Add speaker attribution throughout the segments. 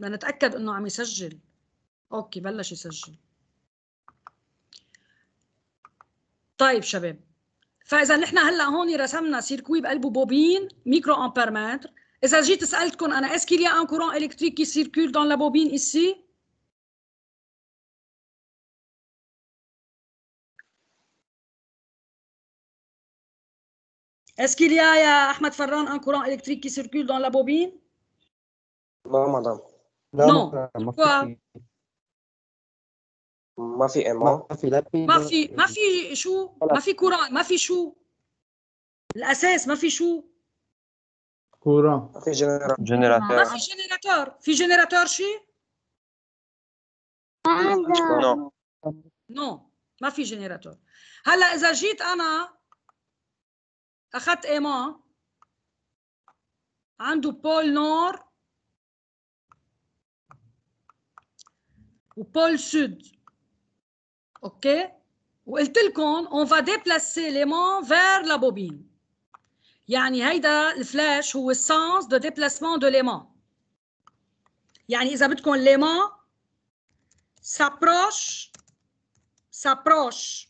Speaker 1: بدنا نتاكد انه عم يسجل اوكي بلش يسجل طيب شباب فاذا نحن هلا هون رسمنا سيركوي بقلبه بوبين ميكرو متر اذا جيت سالتكم انا اسكيل كيليا ان كورون الكتريك كي سيركول دون لا بوبين ici Est-ce qu'il y a, يا أحمد فران un courant électrique qui circule dans la bobine Non, madame.
Speaker 2: لا نو ما, ما في ما في ما في لا ما في ما
Speaker 1: في شو ما في كوران ما في شو الاساس ما في شو
Speaker 2: كوران ما في جنراتور ما في
Speaker 1: جنراتور في جنراتور شيء نو نو ما في جنراتور هلا اذا جيت انا اخذت ايمان عنده بول نور ou pôle sud. OK? Ou on va déplacer l'aimant vers la bobine. une haïda, le flèche ou le sens de déplacement de l'aimant. Il ils a quand l'aimant s'approche, s'approche.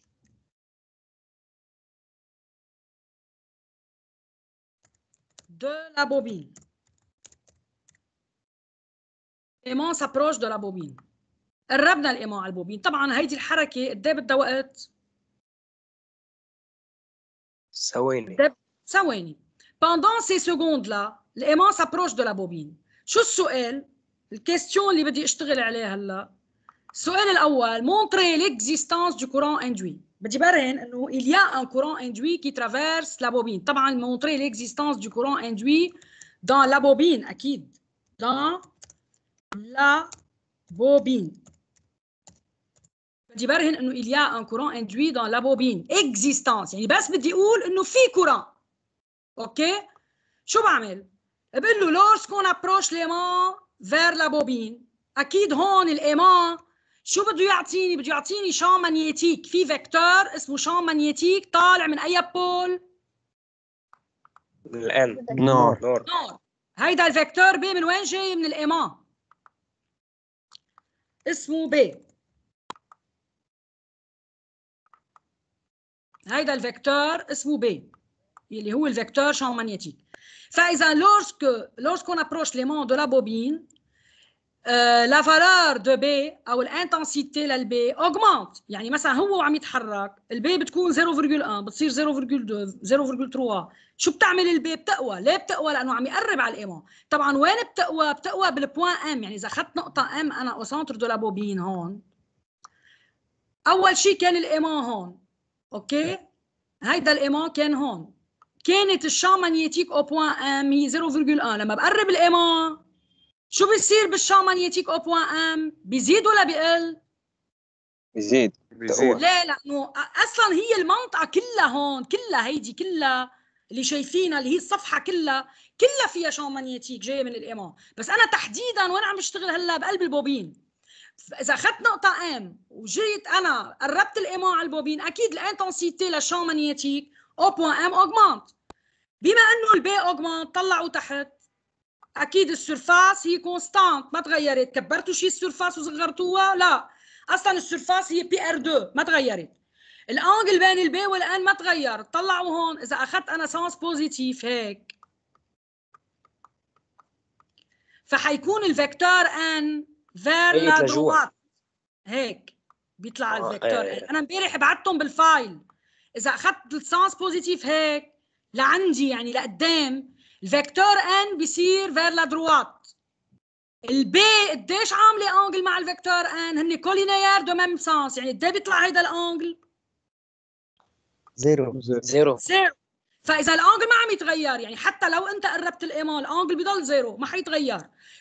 Speaker 1: de la bobine. L'aimant s'approche de la bobine. قربنا الإيمان على البوبين طبعا هيدي الحركة قد ايه بدها وقت؟
Speaker 2: ثواني
Speaker 1: ثواني pendant ces secondes là الإيمان s'approche de la bobine شو السؤال الكيستيون اللي بدي اشتغل عليه هلا السؤال الاول مونتري ليكزيستانس دو كورون اندوي بدي برهن انه il y a un courant induit qui traverse la bobine طبعا مونتري ليكزيستانس دو كورون اندوي dans la bobine اكيد dans la bobine بدي برهن انه اليا ان كورون اندوي دون لابوبين اكزيستانس يعني بس بدي اقول انه في كورون اوكي شو بعمل؟ بقول له لورسكون ابروش ليمون فير لابوبين اكيد هون الايمان شو بده يعطيني؟ بده يعطيني شان مانيتيك في فيكتور اسمه شان مانيتيك طالع من اي بول؟
Speaker 2: من الان نور نور
Speaker 1: هيدا الفيكتور بي من وين جاي؟ من الايمان اسمه بي هيدا الفيكتور اسمه بي اللي هو الفيكتور شون مانيتيك فاذا لورسك لورسكون ابروش لي مون دو لا بوبين لا فالور دو بي او الانتنسيتي للبي اوغمونت يعني مثلا هو عم يتحرك البي بتكون 0.1 بتصير 0.2 0.3 شو بتعمل البي بتقوى ليه بتقوى لانه عم يقرب على الايمون طبعا وين بتقوى بتقوى بالبوان ام يعني اذا اخذت نقطه ام انا او سنتر دو لابوبين هون اول شيء كان الايمون هون اوكي هيدا الايمون كان هون كانت الشان مانيتيك او بوان ام هي 0.1 لما بقرب الايمون شو بصير بالشان مانيتيك او بوان ام بيزيد ولا بيقل
Speaker 2: بيزيد بيزيد ليه
Speaker 1: لانه اصلا هي المنطقه كلها هون كلها هيدي كلها اللي شايفينها اللي هي الصفحه كلها كلها فيها شان مانيتيك جايه من الايمون بس انا تحديدا وانا عم بشتغل هلا بقلب البوبين اذا اخذت نقطه ام وجيت انا قربت الايمون على البوبين اكيد الانتنسيتي للشان مانيتيك او بوان ام اوغمانت بما انه البي اوغمانت طلعوا تحت اكيد السرفاس هي كونستانت ما تغيرت كبرتوا شي السرفاس وصغرتوها لا اصلا السرفاس هي بي ار 2 ما تغيرت الانجل بين البي والان ما تغير طلعوا هون اذا اخذت انا سانس بوزيتيف هيك فحيكون الفيكتور ان فير لا دروات هيك بيطلع آه الفيكتور آه،, آه انا امبارح بعتهم بالفايل اذا اخذت السانس بوزيتيف هيك لعندي يعني لقدام الفيكتور ان بيصير فير لا دروات البي قديش عامله انجل مع الفيكتور ان هن كولينيير دو ميم سانس يعني قد بيطلع هيدا الانجل
Speaker 2: زيرو زيرو
Speaker 1: زيرو فاذا الانجل ما عم يتغير يعني حتى لو انت قربت الايمون الانجل بضل زيرو ما حيتغير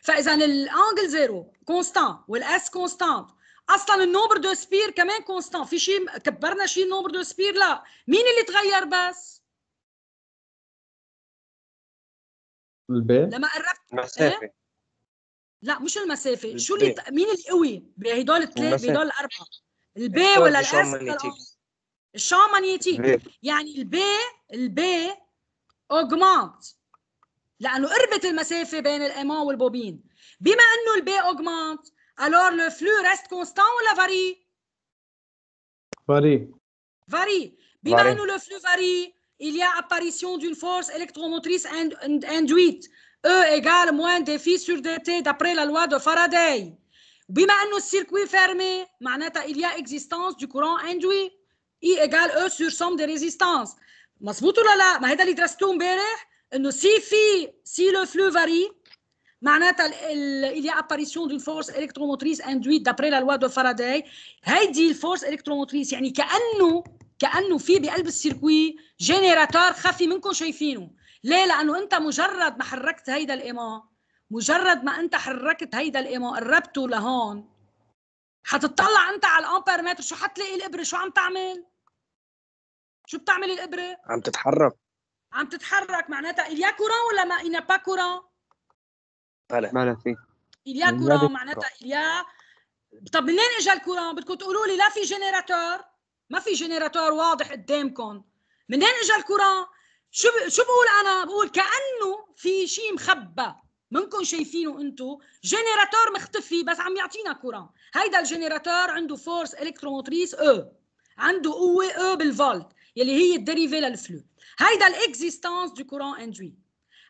Speaker 1: فاذا الانجل زيرو كونستان والاس كونستانت اصلا النومبر دو سبير كمان كونستان في شيء كبرنا شيء النومبر دو سبير لا مين اللي تغير بس البي لما قربت المسافه إيه؟ لا مش المسافه البي. شو اللي مين القوي بهدول الثلاث بهدول الاربعه البي ولا الاس الشامانيتيك يعني البي البي أوغمانت Là, nous avons un peu entre ma sève et le aimant ou la bobine. Si le B augmente, alors le flux reste constant ou la varie Varie. Varie. Si le flux varie, il y a apparition d'une force électromotrice induite. E égale moins défi sur dt d'après la loi de Faraday. Si le circuit fermé, il y a existence du courant induit. I égale E sur somme des résistances. Je vais vous dire que je vais que vous dire que je انه سي في سي لو فلو فاري معناتها il y a apparition d'une force électromotrice induite d'après la loi de Faraday هيدي الفورس الكتروموتريس يعني كانه كانه في بقلب السيركوي جينيراتور خفي منكم شايفينه ليه لانه انت مجرد ما حركت هيدا الايمان مجرد ما انت حركت هيدا الايمان قربته لهون حتطلع انت على الامبير متر شو حتلاقي الابره شو عم تعمل شو بتعمل الابره
Speaker 2: عم تتحرك
Speaker 1: عم تتحرك معناتها إليا كوران ولا ما إنا با كوران؟
Speaker 2: pas courant في
Speaker 1: إليا كوران معناتها إليا طب منين إجا الكوران بدكم تقولوا لي لا في جنراتور ما في جنراتور واضح قدامكم منين إجا الكوران شو ب... شو بقول انا بقول كانه في شيء مخبى منكم شايفينه أنتو جنراتور مختفي بس عم يعطينا كوران هيدا الجنراتور عنده فورس الكتروموتريس او إيه. عنده قوه او إيه بالفولت يلي هي الديريفي للفلو هيدا الاكزيستانس دو كورون اندوي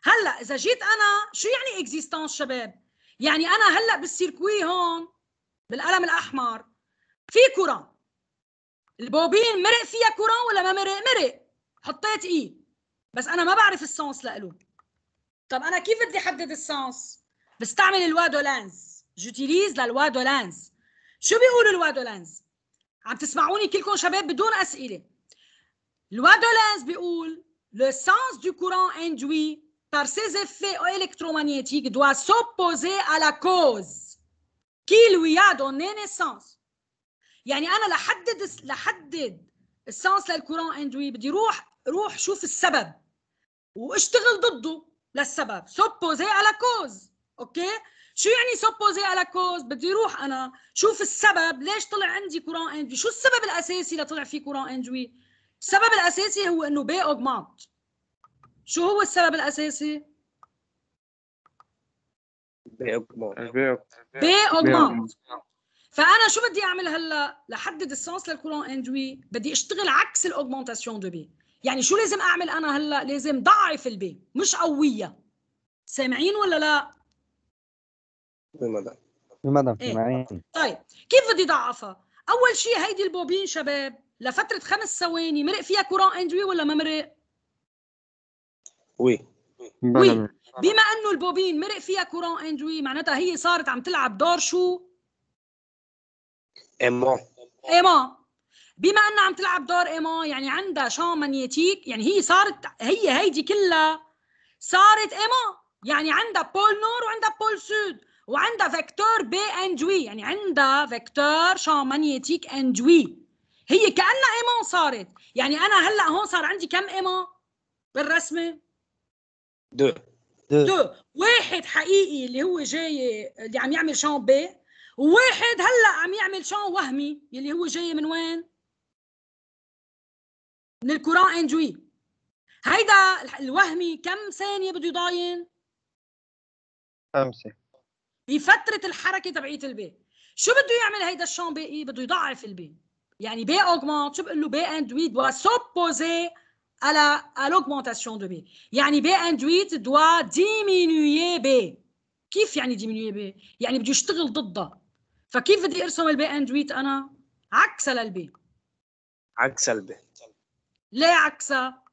Speaker 1: هلا اذا جيت انا شو يعني اكزيستانس شباب يعني انا هلا بالسيركوي هون بالقلم الاحمر في كورون البوبين مرق فيها كورون ولا ما مرق مرق حطيت اي e. بس انا ما بعرف السونس لإله طب انا كيف بدي احدد السونس بستعمل الوادو لانز جوتيليز للوادو لانز شو بيقولوا الوادو لانز عم تسمعوني كلكم شباب بدون اسئله Loi de Lenz le sens du courant induit par ses effets électromagnétiques doit s'opposer à la cause qui lui a donné naissance. يعني انا لحدد لحدد السنس للكورون اندوي بدي روح روح شوف السبب واشتغل ضده للسبب سوبوزي على كوز اوكي شو يعني سوبوزي على كوز بدي روح انا شوف السبب ليش طلع عندي كورون اندوي شو السبب الاساسي كورون اندوي السبب الأساسي هو إنه بي اوغمانت شو هو السبب الأساسي؟
Speaker 2: بي اوغمانت
Speaker 1: فانا شو بدي اعمل هلا لحدد السنس للكولون اندوي بدي اشتغل عكس الاوغمونتاسيون دو بي يعني شو لازم اعمل انا هلا لازم ضعف البي مش قويه سامعين ولا لا
Speaker 2: بمدى بمدى إيه. سامعين إيه؟
Speaker 1: طيب كيف بدي ضعفها اول شيء هيدي البوبين شباب لفتره خمس ثواني مرق فيها كوران اندري ولا ما مرق؟
Speaker 2: وي وي
Speaker 1: بما انه البوبين مرق فيها كوران اندري معناتها هي صارت عم تلعب دور شو؟ ايمان ايمان بما انها عم تلعب دور ايمان يعني عندها شان مانيتيك يعني هي صارت هي هيدي كلها صارت ايمان يعني عندها بول نور وعندها بول سود وعندها فيكتور بي اند جوي يعني عندها فيكتور شان مانيتيك اند جوي هي كانها ايمون صارت يعني انا هلا هون صار عندي كم ايمون بالرسمه دو دو, دو. واحد حقيقي اللي هو جاي اللي عم يعمل شان بي وواحد هلا عم يعمل شان وهمي اللي هو جاي من وين من الكوران انجوي هيدا الوهمي كم ثانيه بده يضاين خمسه بفتره الحركه تبعيه البي شو بده يعمل هيدا الشامبي إيه، بده يضعف البي يعني بي اوغمونت شو بقول له بي induit دوا سوبوزي على الاوغمونتاسيون دو بي يعني بي induit دوا ديمينوي بي كيف يعني ديمينوي بي؟ يعني بده يشتغل ضده فكيف بدي ارسم البي اندويت انا عكس للبي عكس البي ليه عكسها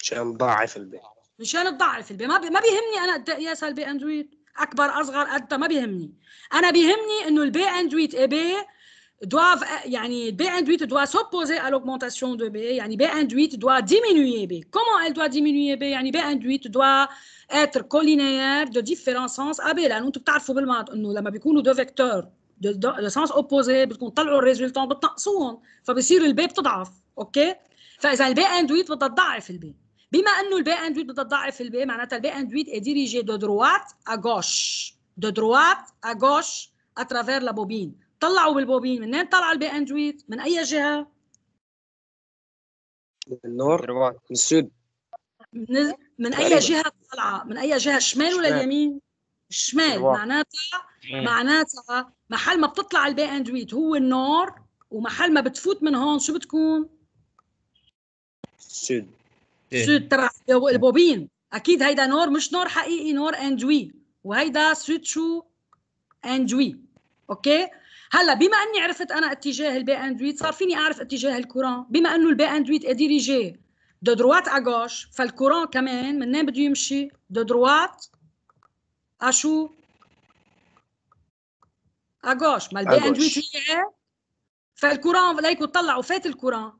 Speaker 2: مشان تضعف البي
Speaker 1: مشان تضعف البي ما ما بيهمني انا قد قياس البي اندويت اكبر اصغر قد ما بيهمني انا بيهمني انه البي اندويت اي بي doivent, euh, B induite doit s'opposer à l'augmentation de B, B induite doit diminuer B. Comment elle doit diminuer B B induite doit être collinéaire de différents sens à B. لأنه أنتم بتعرفوا بالمات لما بيكونوا دو فيكتور Le B soit طلعوا الريزلتون فبصير بما البي معناتها B est dirigé de droite à gauche. De droite à gauche à travers la bobine. طلعوا بالبوبين منين طلع اندرويد من اي جهه
Speaker 2: من النور من السود
Speaker 1: من, من اي طيب. جهه طالعه من اي جهه شمال ولا يمين شمال معناتها معناتها محل ما بتطلع البي اندرويد هو النور ومحل ما بتفوت من هون شو بتكون
Speaker 2: سود إيه.
Speaker 1: سود ترى البوبين اكيد هيدا نور مش نور حقيقي نور اندوي وهيدا سود شو اندوي اوكي هلا بما اني عرفت انا اتجاه البي اندويت صار فيني اعرف اتجاه الكوران بما انه البي اندويت اديريجي دو دروات اغوش فالكوران كمان منين بده يمشي دو دروات اشو اغوش ما البي اندويت هي إيه؟ فالكوران ليكوا طلعوا فات الكوران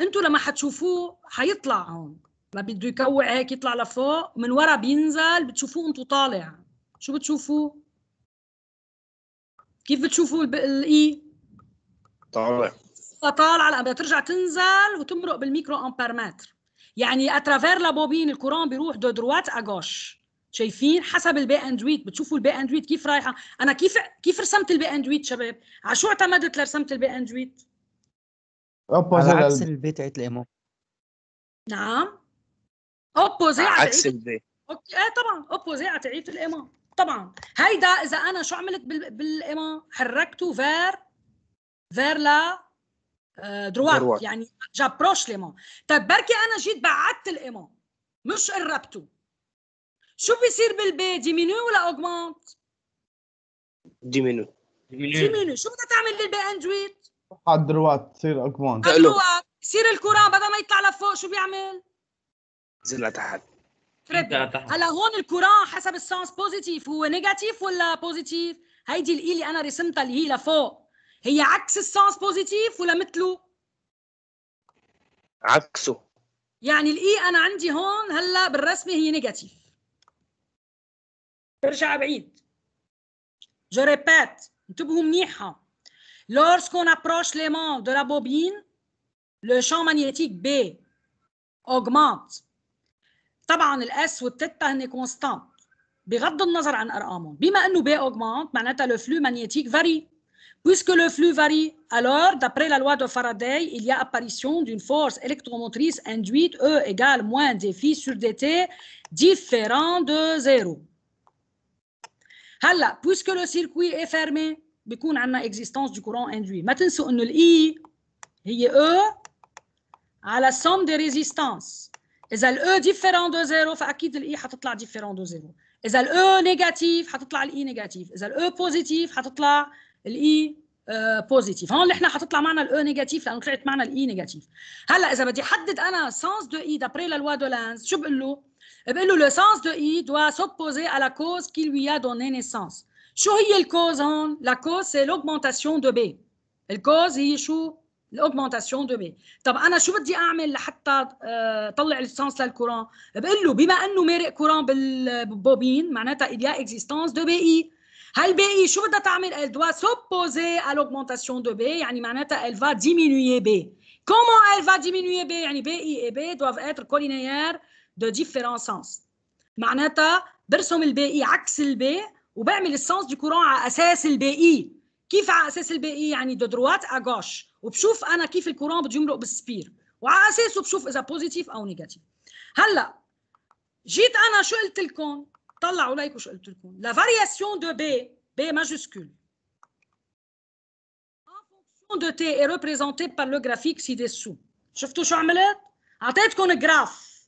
Speaker 1: انتوا لما حتشوفوه حيطلع هون ما بده يكوع هيك يطلع لفوق من ورا بينزل بتشوفوه انتوا طالع شو بتشوفوه كيف بتشوفوا الاي طالع طالع بدها ترجع تنزل وتمرق بالميكرو امبير متر يعني اترافير لابوبين الكورون بيروح دو دروات اجوش شايفين حسب البي اند ويت بتشوفوا البي اند ويت كيف رايحه انا كيف كيف رسمت البي اند ويت شباب على شو اعتمدت لرسمت البي اند ويت
Speaker 2: نعم. على عكس البي تاعت الامو
Speaker 1: نعم اوبوزي على عكس البي اوكي إيه طبعا اوبوزي على تاعت الامام طبعا هيدا اذا انا شو عملت بالاما حركته فير فير لا آه، دروات يعني جابروش ليما طيب بركي انا جيت بعدت الاما مش قربته شو بيصير بالبي ديمينو ولا اوغمانت
Speaker 2: ديمينو ديمينو
Speaker 1: شو بدها تعمل بالبي اندويت
Speaker 2: على الدروات تصير اوغمانت دروات
Speaker 1: يصير الكره بدل ما يطلع لفوق شو بيعمل؟
Speaker 2: ينزل لتحت
Speaker 1: فريبل هلا هون الكوران حسب السانس بوزيتيف هو نيجاتيف ولا بوزيتيف هيدي الاي اللي انا رسمتها اللي هي لفوق هي عكس السانس بوزيتيف ولا مثله عكسه يعني الاي انا عندي هون هلا بالرسمه هي نيجاتيف برجع بعيد Je répète, انتبهوا منيحة. Lorsqu'on approche l'aimant de la bobine, le champ magnétique B augmente. طبعا الاس والتيتا هن كونستانت بغض النظر عن ارقامهم بما انه بي اوغمونت معناتها le flux magnétique varie Puisque le flux varie, alors, d'après la loi de Faraday, il y a apparition d'une force électromotrice induite E égale moins défi sur dt différent de zéro. هلا puisque le circuit est fermé بيكون عندنا existence du courant induit. ما تنسوا انه الاي e، هي E la somme des résistances. إذا E different de 0 E différent de 0 E negative E negative négatif. E positive E positive E négatif, E si je veux le sens de E d'après la loi de Lanz le sens de E doit s'opposer à la cause qui lui a donné naissance Quelle est la cause c'est l'augmentation de B cause, الاوغمونتاسيون دو مي طب انا شو بدي اعمل لحتى آه، طلع ليسانس للكوران بقول له بما انه مارق كوران بالبوبين معناتها اليا اكزيستانس دو بي اي هل بي اي شو بدها تعمل ال دو سوبوزي على l'augmentation دو بي يعني معناتها ال فا ديمينوي بي كومون ال فا ديمينوي بي يعني بي اي اي بي دوف اتر collinéaires دو ديفيرون sens معناتها برسم البي اي عكس البي وبعمل السانس دي كوران على اساس البي اي كيف على اساس الباقي إيه؟ يعني دو دروات اغوش وبشوف انا كيف الكورون بده يمرق بالسبير وعلى اساسه بشوف اذا بوزيتيف او نيجاتيف هلا جيت انا شو قلت لكم طلعوا لايك شو قلت لكم لا فارياسيون دو بي بي ماجسكول en de t est représentée par le graphique ci-dessous شفتوا شو عملت اعطيتكم جراف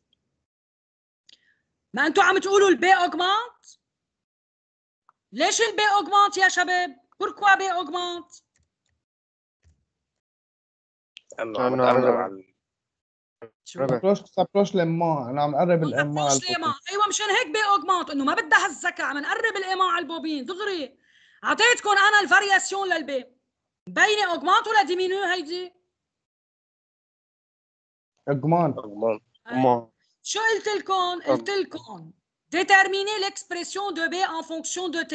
Speaker 1: ما انتم عم تقولوا البي اوغمانت ليش البي اوغمانت يا شباب Pourquoi B augmente
Speaker 2: ah ah ah s'approche les mains. On s'approche les mains. On les On
Speaker 1: s'approche vous ai On On variation بين B ولا ديمينو هيدي
Speaker 2: اوغمانت Augmente.
Speaker 1: شو قلت لكم قلت لكم déterminer l'expression de B en fonction de T.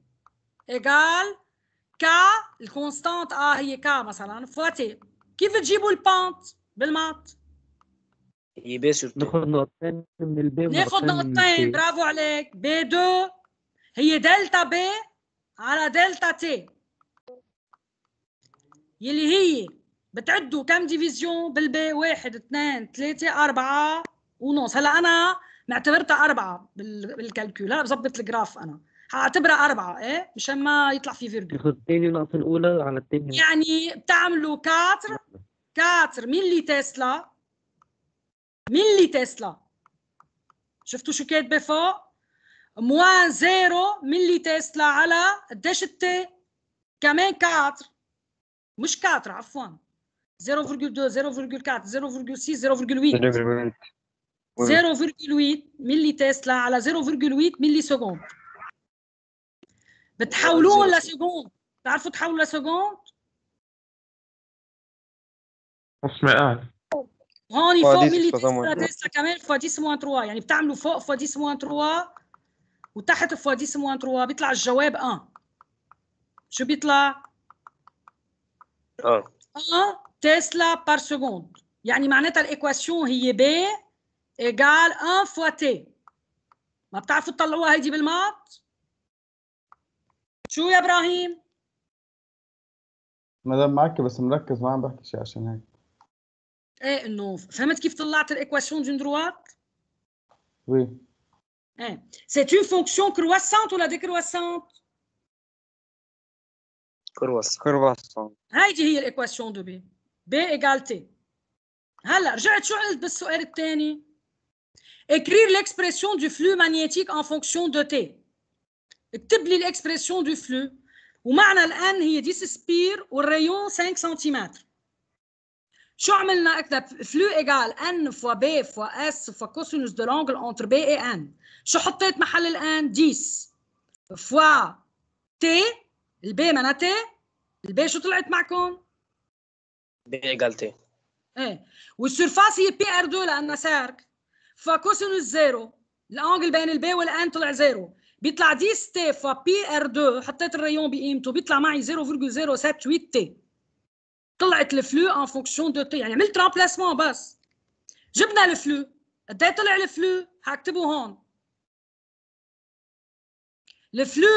Speaker 1: ايجال كا الكونستانت ا هي كا مثلا فواتي كيف تجيبوا البانت بالمات؟
Speaker 2: يبي ناخذ نقطتين من البي ناخذ نقطتين برافو
Speaker 1: عليك بي 2 هي دلتا بي على دلتا تي يلي هي بتعدوا كم ديفيزيون بالبي واحد اثنين ثلاثة أربعة ونص هلا أنا معتبرتها أربعة بالكالكول هلا بظبط الجراف أنا حاعتبرها أربعة إيه مشان ما يطلع في فيرجول
Speaker 2: ياخذ الثاني ناقص الأولى على الثاني
Speaker 1: يعني بتعملوا كاتر كاتر ملي تسلا ملي تسلا شفتوا شو كاتبة فوق موان زيرو ملي تسلا على قديش التي كمان كاتر مش كاتر عفوا 0.2 0.4 0.6 0.8 0.8 ملي تسلا على 0.8 ملي سكوند بتحولوهم لسكوند بتعرفوا تحولوا لسكوند؟
Speaker 2: اسمع قاعد آه.
Speaker 1: هون فوق ميلي تسلا كمان فوا 10 3 يعني بتعملوا فوق فوا 10 3 وتحت فوا 10 3 بيطلع الجواب 1 آه. شو بيطلع؟ 1 آه. تسلا بار سكوند يعني معناتها الايكواسيون هي بي ايجال 1 فوا تي ما بتعرفوا تطلعوها هيدي بالمات؟ شو يا ابراهيم؟
Speaker 2: مدام معك بس مركز عم بحكي شيء عشان هيك
Speaker 1: ايه انه فهمت كيف طلعت الايكواسيون دون وي فونكسيون écrire l'expression du flux magnétique en fonction de T. اكتب لي الاكسبريسيون دو فلو ومعنى الان هي دي سبير والريون 5 سنتيمتر شو عملنا اكتب فلو ايجال ان فوا بي فوا اس فوا كوسينوس دو لونجل انتر بي اي ان شو حطيت محل الان 10 فوا تي البي معنا تي البي شو طلعت معكم؟
Speaker 2: بي ايجال تي
Speaker 1: ايه والسرفاس هي بي ار 2 لانها سيرك كوسينوس زيرو الانجل بين البي والان طلع زيرو بيطلع دي ستيف بي ار 2 حطيت الريون بقيمته بيطلع معي 0.078 تي طلعت الفلو ان فونكسيون دو تي يعني عملت رامبلاسمون بس جبنا الفلو قد ايه طلع الفلو حاكتبه هون الفلو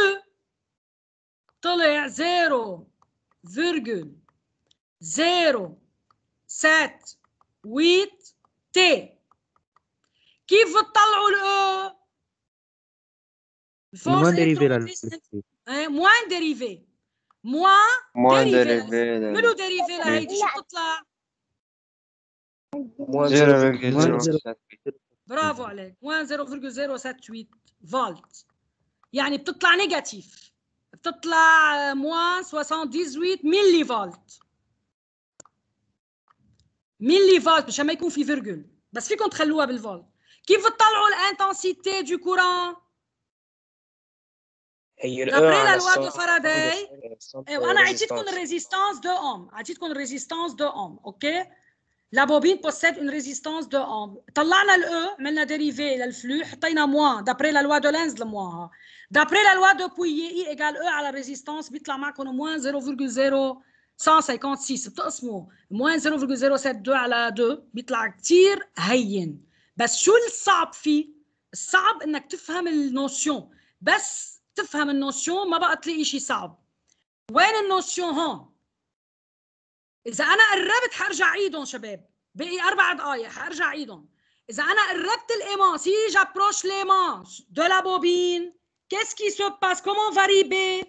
Speaker 1: طلع 0.078 تي كيف بتطلعوا الاو moins
Speaker 2: dérivé Moins dérivé.
Speaker 1: Moins, dérivé. Moins
Speaker 2: dérivé Moins dérivé
Speaker 1: Bravo, Alec. Moins 0,078 volts. Il y a une toute la négatif. Toute la euh, moins 78 millivolts. Millivolts, jamais confie virgule. Parce qu'il contrôle l'eau avec le vol. Qui veut t'aller l'intensité du courant?
Speaker 2: D'après euh, la loi de Faraday, on a dit contre la
Speaker 1: résistance de ohm, Agit contre la résistance de Ohm. ok? La bobine possède une résistance de homme. T'allah l'a le, mais la dérivée, le flux, t'aïna moins, d'après la loi de Lenz, le moins. Hein. D'après la loi de Pouillet, I égale E à la résistance, vite la marque, on a moins 0,0156, moins 0,072 à la 2, vite la tire, haïen. Bas, sous le sab, fi, sab, n'a que tu fais la notion. تفهم النوسيون ما بقى تلاقي شيء صعب وين النوسيون هون اذا انا قربت حرجع عيدهم شباب بقي اربع دقائق حرجع عيدهم اذا انا قربت الايمان سي جابروش ليمان دو لا بوبين كيس كي سو باس كومون فاريبي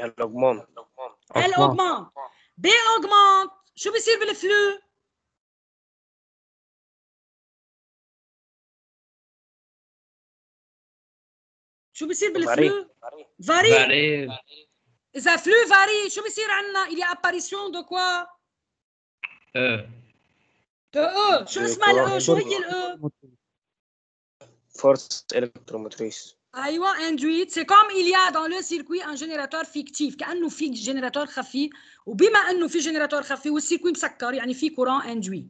Speaker 2: ال اوغمون
Speaker 1: ال اوغمون بي اوغمون شو بيصير بالفلو il y a apparition de quoi?
Speaker 2: De
Speaker 1: e. e؟
Speaker 2: e؟ force électromotrice.
Speaker 1: C'est comme il y a dans le circuit un générateur fictif, y nous un générateur Et nous générateur chafy, le circuit est induit. Il y a courant induit.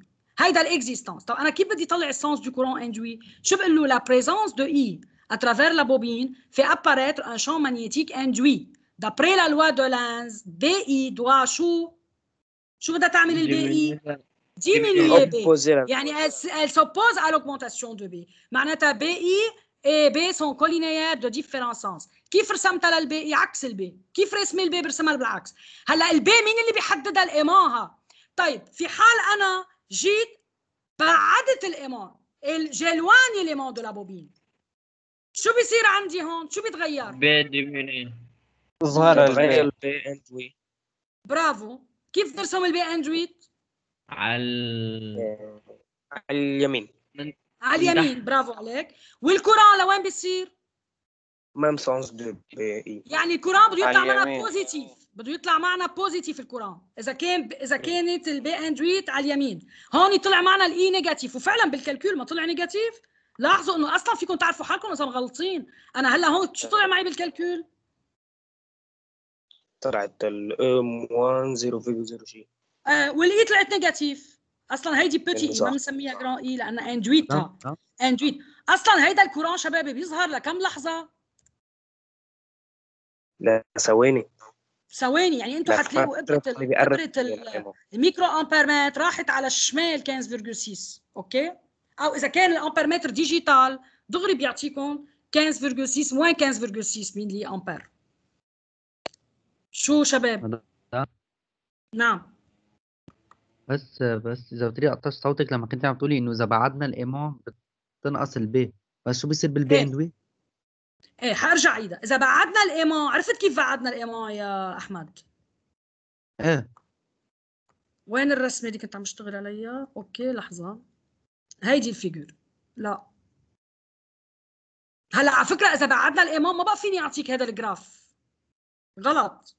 Speaker 1: l'existence. Alors, du courant induit? La présence de i à travers la bobine fait apparaître un champ magnétique induit. D'après la loi de Lenz, BI doit diminuer B. elle s'oppose à l'augmentation de B. معناتها BI et B sont collinéaires de différents sens. كيف رسمتها للبي اي عكس البي؟ كيف البي بالعكس؟ هلا البي مين اللي le طيب في حال أنا جيت بعدت j'éloigne دو لا شو بيصير عندي هون؟ شو بيتغير؟
Speaker 2: بدي من ايه ظهر البي
Speaker 1: اند وي برافو كيف نرسم البي اند ويت؟
Speaker 2: على على اليمين من...
Speaker 1: على اليمين برافو عليك والكرة لوين بيصير؟
Speaker 2: ميم سونس دو بي
Speaker 1: يعني الكرة بده يطلع معنا بوزيتيف بده يطلع معنا بوزيتيف الكرة اذا كان ب... اذا إيه. كانت البي اند ويت على اليمين هون طلع معنا الاي نيجاتيف وفعلا بالكالكول ما طلع نيجاتيف لاحظوا انه اصلا فيكم تعرفوا حالكم اذا مغلطين انا هلا هون شو طلع معي بالكالكول
Speaker 2: طلعت الام 0 شيء
Speaker 1: آه والاي طلعت نيجاتيف اصلا هيدي بيتي ما بنسميها جران اي لانها اندويت نعم، نعم. اندويت اصلا هيدا الكوران شبابي بيظهر لكم لحظه
Speaker 2: لا ثواني
Speaker 1: ثواني يعني انتم حتلاقوا ابره ابره الميكرو امبير راحت على الشمال 15.6 اوكي او اذا كان الامبيرمتر ديجيتال دغري بيعطيكم 15.6 موان 15.6 ميلي امبير شو شباب؟ نعم
Speaker 2: بس بس اذا بتري قطعت صوتك لما كنت عم تقولي انه اذا بعدنا الامام بتنقص البي بس شو بيصير بالبي اندوي؟
Speaker 1: ايه, إيه، حارجع عيدها اذا بعدنا الامام عرفت كيف بعدنا الامام يا احمد؟ ايه وين الرسمه اللي كنت عم اشتغل عليها؟ اوكي لحظه هيدي الفيجور لا هلا على فكره اذا بعدنا الامام ما بقى فيني اعطيك هذا الجراف غلط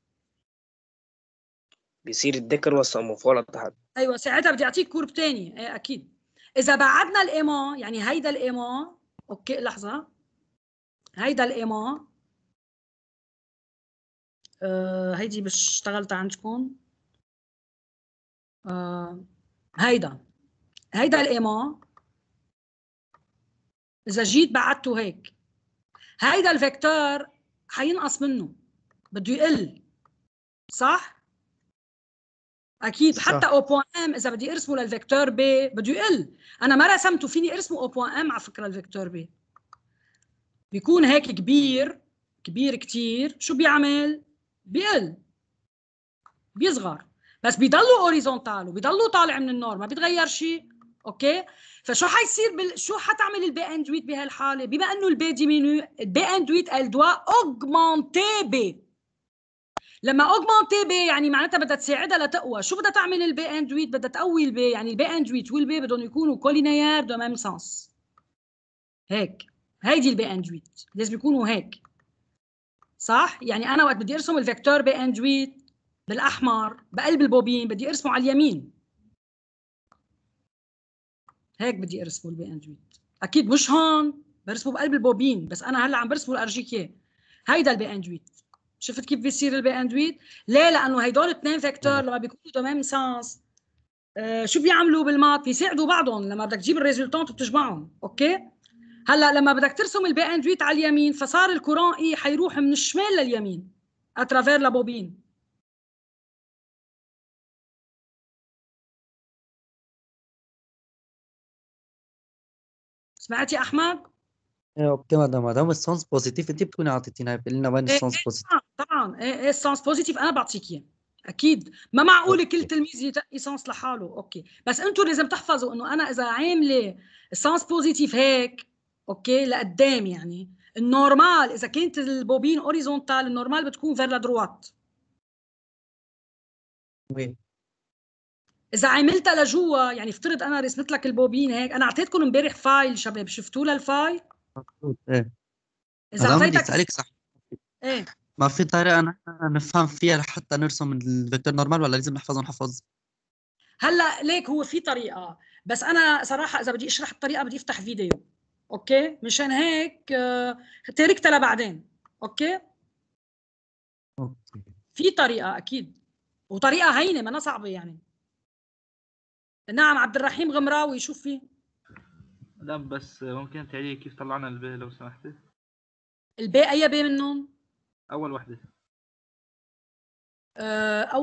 Speaker 2: بيصير الذكر وسط مفرط تحت
Speaker 1: ايوه ساعتها بدي اعطيك كورب ثاني ايه اكيد اذا بعدنا الامام يعني هيدا الامام اوكي لحظه هيدا الامام آه هيدي مش اشتغلت عندكم آه هيدا هيدا الامام اذا جيت بعدته هيك هيدا الفيكتور حينقص منه بده يقل صح اكيد صح. حتى او بوان ام اذا بدي ارسمه للفيكتور بي بده يقل انا ما رسمته فيني ارسمه او بوان ام على فكره الفيكتور بي بيكون هيك كبير كبير كثير شو بيعمل بيقل بيصغر بس بيضلوا اوريزونتال وبيضلوا طالع من النور ما بيتغير شيء اوكي فشو حيصير بال... شو حتعمل البي اند ويت بهالحاله بما انه البي ديمينو البي اند ويت دو اوغمونتي بي لما اوغمونتي بي يعني معناتها بدها تساعدها لتقوى شو بدها تعمل البي اند ويت بدها تقوي البي يعني البي اند ويت والبي بدهم يكونوا كولينيير دو ميم سانس هيك هيدي البي اند ويت لازم يكونوا هيك صح يعني انا وقت بدي ارسم الفيكتور بي اند ويت بالاحمر بقلب البوبين بدي ارسمه على اليمين هيك بدي ارسمه البي اند جي اكيد مش هون برسمه بقلب البوبين بس انا هلا عم برسمه لارجيك اياه هيدا البي اند جي شفت كيف بيصير البي اند جي ليه لانه هيدول اثنين فيكتور لما بيكونوا دومين سانس آه، شو بيعملوا بالمات بيساعدوا بعضهم لما بدك تجيب الريزلتانت بتجمعهم اوكي هلا لما بدك ترسم البي اند جي على اليمين فصار الكورون اي حيروح من الشمال لليمين اترافير لبوبين سمعتي احمد؟
Speaker 2: ايه اوكي مدام دام بوزيتيف انت بتكوني عطيتينا قلنا وين السونس بوزيتيف
Speaker 1: طبعا ايه ايه السونس بوزيتيف انا بعطيك اياه اكيد ما معقول كل تلميذ يتقي سونس لحاله اوكي بس انتم لازم تحفظوا انه انا اذا عامله السونس بوزيتيف هيك اوكي لقدام يعني النورمال اذا كانت البوبين اوريزونتال النورمال بتكون فير دروات وي اذا عملتها لجوا يعني افترض انا رسمت لك البوبين هيك انا اعطيتكم امبارح فايل شباب شفتوا للفايل؟ ايه اذا اعطيتك اسالك صح ايه
Speaker 2: ما في طريقه أنا نفهم فيها لحتى نرسم الفيكتور نورمال ولا لازم نحفظه ونحفظ؟
Speaker 1: هلا ليك هو في طريقه بس انا صراحه اذا بدي اشرح الطريقه بدي افتح فيديو اوكي مشان هيك آه، تركتها لبعدين اوكي اوكي في طريقه اكيد وطريقه هينه ما صعبه يعني نعم عبد الرحيم غمراوي شوف في؟
Speaker 2: لا بس ممكن تعيدي كيف طلعنا البي لو سمحت
Speaker 1: البي اي بي منهم
Speaker 2: اول وحده أه